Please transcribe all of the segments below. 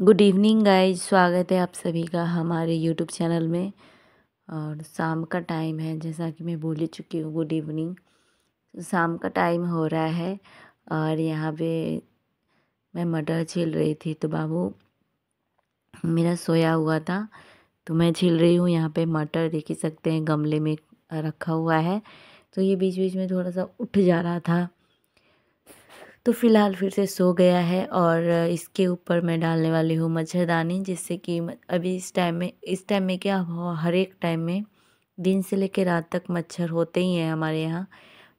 good evening guys स्वागत है आप सभी का हमारे यूट्यूब चैनल में और शाम का टाइम है जैसा कि मैं बोल ही चुकी हूँ गुड इवनिंग तो शाम का टाइम हो रहा है और यहाँ पे मैं मटर छील रही थी तो बाबू मेरा सोया हुआ था तो मैं छील रही हूँ यहाँ पे मटर देख ही सकते हैं गमले में रखा हुआ है तो ये बीच बीच में थोड़ा सा उठ जा रहा था तो फ़िलहाल फिर से सो गया है और इसके ऊपर मैं डालने वाली हूँ मच्छरदानी जिससे कि अभी इस टाइम में इस टाइम में क्या हर एक टाइम में दिन से लेकर रात तक मच्छर होते ही हैं हमारे यहाँ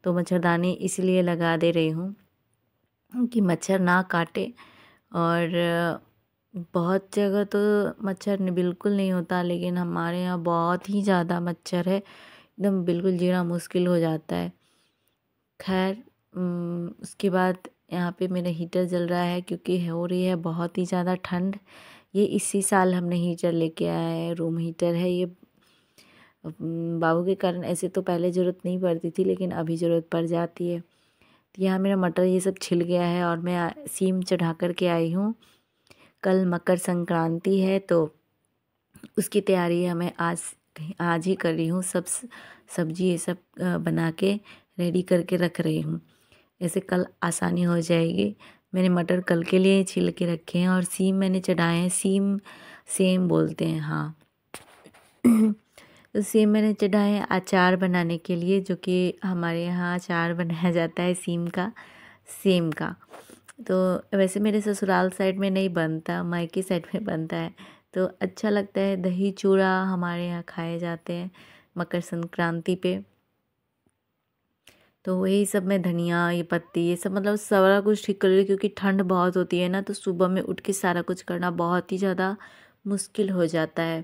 तो मच्छरदानी इसलिए लगा दे रही हूँ कि मच्छर ना काटे और बहुत जगह तो मच्छर बिल्कुल नहीं होता लेकिन हमारे यहाँ बहुत ही ज़्यादा मच्छर है एकदम बिल्कुल जीना मुश्किल हो जाता है खैर उसके बाद यहाँ पे मेरा हीटर जल रहा है क्योंकि हो रही है बहुत ही ज़्यादा ठंड ये इसी साल हमने हीटर लेके आया है रूम हीटर है ये बाबू के कारण ऐसे तो पहले ज़रूरत नहीं पड़ती थी लेकिन अभी ज़रूरत पड़ जाती है तो यहाँ मेरा मटर ये सब छिल गया है और मैं सीम चढ़ा कर के आई हूँ कल मकर संक्रांति है तो उसकी तैयारी हमें आज आज ही कर रही हूँ सब सब्जी ये सब बना के रेडी करके रख रही हूँ ऐसे कल आसानी हो जाएगी मैंने मटर कल के लिए छील के रखे हैं और सीम मैंने चढ़ाए हैं सीम सेम बोलते हैं हाँ तो सेम मैंने चढ़ाए हैं अचार बनाने के लिए जो कि हमारे यहाँ अचार बनाया जाता है सीम का सेम का तो वैसे मेरे ससुराल साइड में नहीं बनता मायके साइड में बनता है तो अच्छा लगता है दही चूड़ा हमारे यहाँ खाए जाते हैं मकर संक्रांति पे तो वही सब मैं धनिया ये पत्ती ये सब मतलब सारा कुछ ठीक कर रही क्योंकि ठंड बहुत होती है ना तो सुबह में उठ के सारा कुछ करना बहुत ही ज़्यादा मुश्किल हो जाता है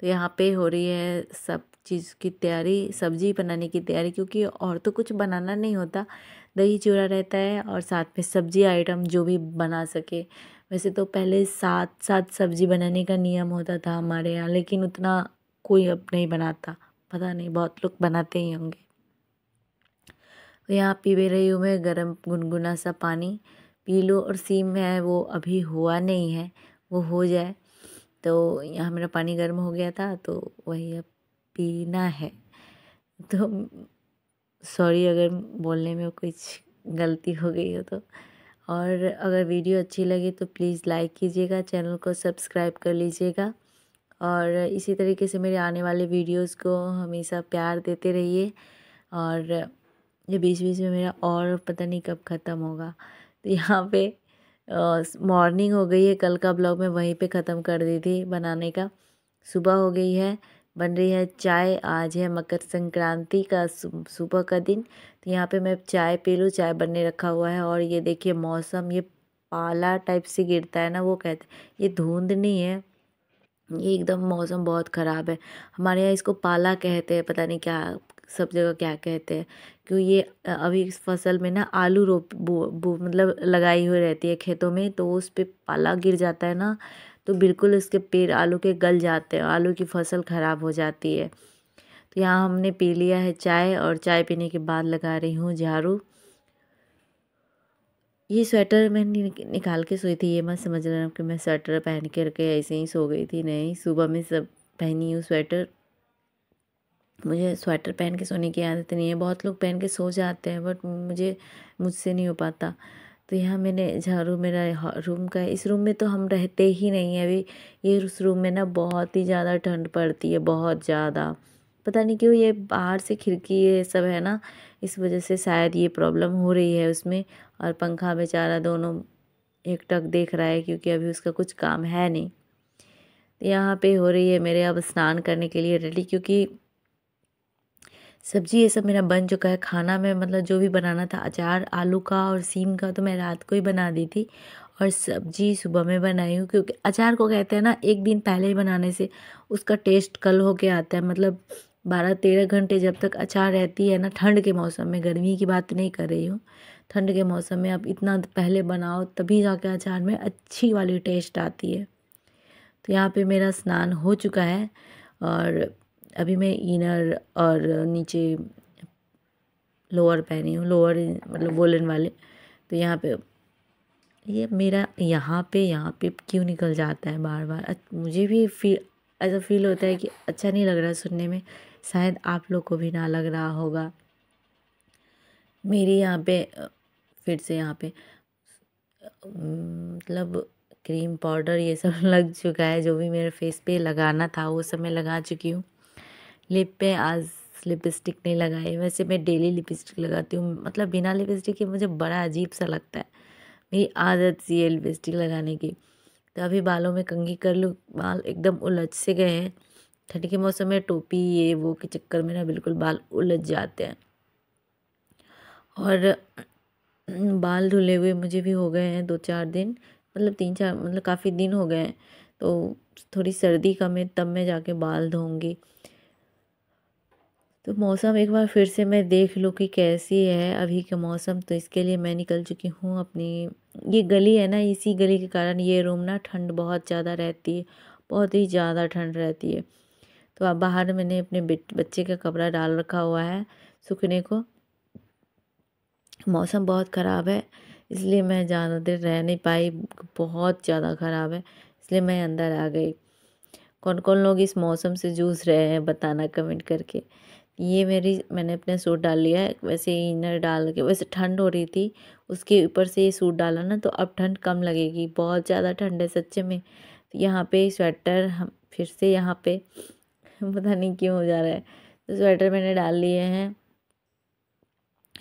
तो यहाँ पे हो रही है सब चीज़ की तैयारी सब्जी बनाने की तैयारी क्योंकि और तो कुछ बनाना नहीं होता दही चूड़ा रहता है और साथ में सब्जी आइटम जो भी बना सके वैसे तो पहले सात सात सब्जी बनाने का नियम होता था हमारे यहाँ लेकिन उतना कोई अब नहीं बनाता पता नहीं बहुत लोग बनाते ही होंगे तो यहाँ पी भी रही हूँ मैं गर्म गुनगुना सा पानी पी लो और सीम है वो अभी हुआ नहीं है वो हो जाए तो यहाँ मेरा पानी गर्म हो गया था तो वही अब पीना है तो सॉरी अगर बोलने में कुछ गलती हो गई हो तो और अगर वीडियो अच्छी लगे तो प्लीज़ लाइक कीजिएगा चैनल को सब्सक्राइब कर लीजिएगा और इसी तरीके से मेरे आने वाले वीडियोस को हमेशा प्यार देते रहिए और ये बीच बीच में मेरा और पता नहीं कब ख़त्म होगा तो यहाँ पे मॉर्निंग हो गई है कल का ब्लॉग मैं वहीं पे ख़त्म कर दी थी बनाने का सुबह हो गई है बन रही है चाय आज है मकर संक्रांति का सुबह का दिन तो यहाँ पे मैं चाय पी लूँ चाय बनने रखा हुआ है और ये देखिए मौसम ये पाला टाइप से गिरता है ना वो कहते ये धुंध नहीं है ये एकदम मौसम बहुत ख़राब है हमारे यहाँ इसको पाला कहते हैं पता नहीं क्या सब जगह क्या कहते हैं क्यों ये अभी इस फसल में ना आलू रोप बो, बो मतलब लगाई हुई रहती है खेतों में तो उस पर पाला गिर जाता है ना तो बिल्कुल उसके पेड़ आलू के गल जाते हैं आलू की फसल ख़राब हो जाती है तो यहाँ हमने पी लिया है चाय और चाय पीने के बाद लगा रही हूँ झाड़ू ये स्वेटर मैंने निकाल के सोई थी ये मत समझ रहा कि मैं स्वेटर पहन के रखे ऐसे ही सो गई थी नहीं सुबह में सब पहनी हूँ स्वेटर मुझे स्वेटर पहन के सोने की आदत नहीं है बहुत लोग पहन के सो जाते हैं बट मुझे मुझसे नहीं हो पाता तो यहाँ मैंने झाड़ू मेरा रूम का है इस रूम में तो हम रहते ही नहीं हैं अभी ये उस रूम में ना बहुत ही ज़्यादा ठंड पड़ती है बहुत ज़्यादा पता नहीं क्यों ये बाहर से खिड़की ये सब है ना इस वजह से शायद ये प्रॉब्लम हो रही है उसमें और पंखा बेचारा दोनों एक टक देख रहा है क्योंकि अभी उसका कुछ काम है नहीं यहाँ पे हो रही है मेरे अब स्नान करने के लिए रेडी क्योंकि सब्जी ये सब मेरा बन चुका है खाना में मतलब जो भी बनाना था अचार आलू का और सीम का तो मैं रात को ही बना दी थी और सब्जी सुबह में बनाई हूँ क्योंकि अचार को कहते हैं ना एक दिन पहले ही बनाने से उसका टेस्ट कल होके आता है मतलब बारह तेरह घंटे जब तक अचार रहती है ना ठंड के मौसम में गर्मी की बात नहीं कर रही हूँ ठंड के मौसम में आप इतना पहले बनाओ तभी जाके अचार में अच्छी वाली टेस्ट आती है तो यहाँ पे मेरा स्नान हो चुका है और अभी मैं इनर और नीचे लोअर पहनी हूँ लोअर मतलब वोलन वाले तो यहाँ पे ये मेरा यहाँ पे यहाँ पे क्यों निकल जाता है बार बार मुझे भी फील ऐसा फील होता है कि अच्छा नहीं लग रहा सुनने में शायद आप लोग को भी ना लग रहा होगा मेरी यहाँ पे फिर से यहाँ पे मतलब क्रीम पाउडर ये सब लग चुका है जो भी मेरे फेस पे लगाना था वो सब मैं लगा चुकी हूँ लिप पे आज लिपस्टिक नहीं लगाई वैसे मैं डेली लिपस्टिक लगाती हूँ मतलब बिना लिपस्टिक के मुझे बड़ा अजीब सा लगता है मेरी आदत सी है लिपस्टिक लगाने की तो अभी बालों में कंघी कर लूँ बाल एकदम उलझ से गए हैं ठंड के मौसम में टोपी ये वो के चक्कर में ना बिल्कुल बाल उलझ जाते हैं और बाल धुले हुए मुझे भी हो गए हैं दो चार दिन मतलब तीन चार मतलब काफ़ी दिन हो गए हैं तो थोड़ी सर्दी कम है तब मैं जाके बाल धोऊंगी तो मौसम एक बार फिर से मैं देख लूँ कि कैसी है अभी का मौसम तो इसके लिए मैं निकल चुकी हूँ अपनी ये गली है ना इसी गली के कारण ये रूम ना ठंड बहुत ज़्यादा रहती है बहुत ही ज़्यादा ठंड रहती है तो अब बाहर मैंने अपने बच्चे का कपड़ा डाल रखा हुआ है सूखने को मौसम बहुत ख़राब है इसलिए मैं ज़्यादा देर रह नहीं पाई बहुत ज़्यादा ख़राब है इसलिए मैं अंदर आ गई कौन कौन लोग इस मौसम से जूझ रहे हैं बताना कमेंट करके ये मेरी मैंने अपने सूट डाल लिया है वैसे इनर डाल के वैसे ठंड हो रही थी उसके ऊपर से ये सूट डाला ना तो अब ठंड कम लगेगी बहुत ज़्यादा ठंड है सच्चे में तो यहाँ पे स्वेटर हम फिर से यहाँ पे पता नहीं क्यों हो जा रहा है तो स्वेटर मैंने डाल लिए हैं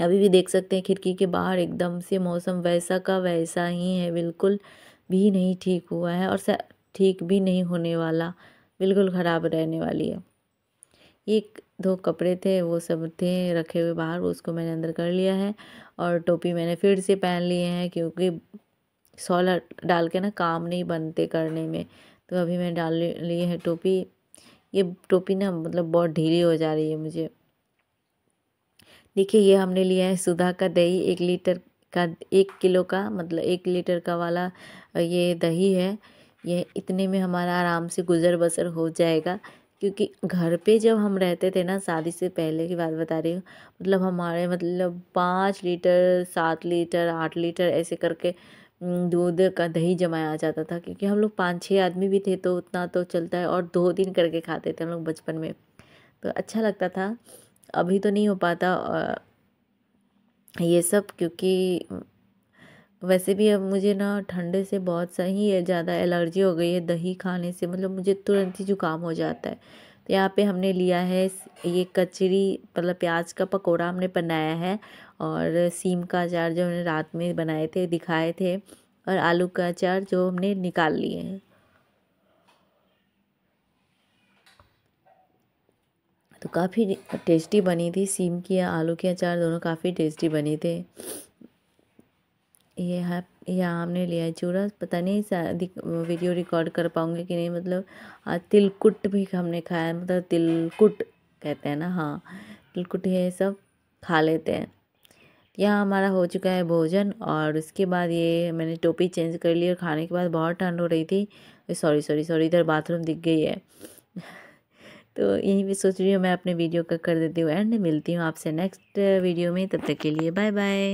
अभी भी देख सकते हैं खिड़की के बाहर एकदम से मौसम वैसा का वैसा ही है बिल्कुल भी नहीं ठीक हुआ है और ठीक भी नहीं होने वाला बिल्कुल ख़राब रहने वाली है ये दो कपड़े थे वो सब थे रखे हुए बाहर उसको मैंने अंदर कर लिया है और टोपी मैंने फिर से पहन लिए हैं क्योंकि सोलर डाल के ना काम नहीं बनते करने में तो अभी मैं डाल लिए है टोपी ये टोपी ना मतलब बहुत ढीली हो जा रही है मुझे देखिए ये हमने लिया है सुधा का दही एक लीटर का एक किलो का मतलब एक लीटर का वाला ये दही है ये इतने में हमारा आराम से गुजर बसर हो जाएगा क्योंकि घर पे जब हम रहते थे ना शादी से पहले की बात बता रही हूँ मतलब हमारे मतलब पाँच लीटर सात लीटर आठ लीटर ऐसे करके दूध का दही जमाया जाता था क्योंकि हम लोग पाँच छः आदमी भी थे तो उतना तो चलता है और दो दिन करके खाते थे हम लोग बचपन में तो अच्छा लगता था अभी तो नहीं हो पाता ये सब क्योंकि वैसे भी अब मुझे ना ठंडे से बहुत सा ही ज़्यादा एलर्जी हो गई है दही खाने से मतलब मुझे तुरंत ही जुकाम हो जाता है तो यहाँ पे हमने लिया है ये कचरी मतलब प्याज का पकोड़ा हमने बनाया है और सीम का अचार जो हमने रात में बनाए थे दिखाए थे और आलू का अचार जो हमने निकाल लिए हैं तो काफ़ी टेस्टी बनी थी सीम की आलू के अचार दोनों काफ़ी टेस्टी बने थे ये है यहाँ हमने लिया है चूड़ा पता नहीं शादी वीडियो रिकॉर्ड कर पाऊँगी कि नहीं मतलब आज तिलकुट भी हमने खाया मतलब तिलकुट कहते हैं ना हाँ तिलकुट ये सब खा लेते हैं यहाँ हमारा हो चुका है भोजन और उसके बाद ये मैंने टोपी चेंज कर ली और खाने के बाद बहुत ठंड हो रही थी सॉरी सॉरी सॉरी इधर बाथरूम दिख गई है तो यहीं भी सोच रही हूँ मैं अपने वीडियो का कर देती हूँ एंड मिलती हूँ आपसे नेक्स्ट वीडियो में तब तक के लिए बाय बाय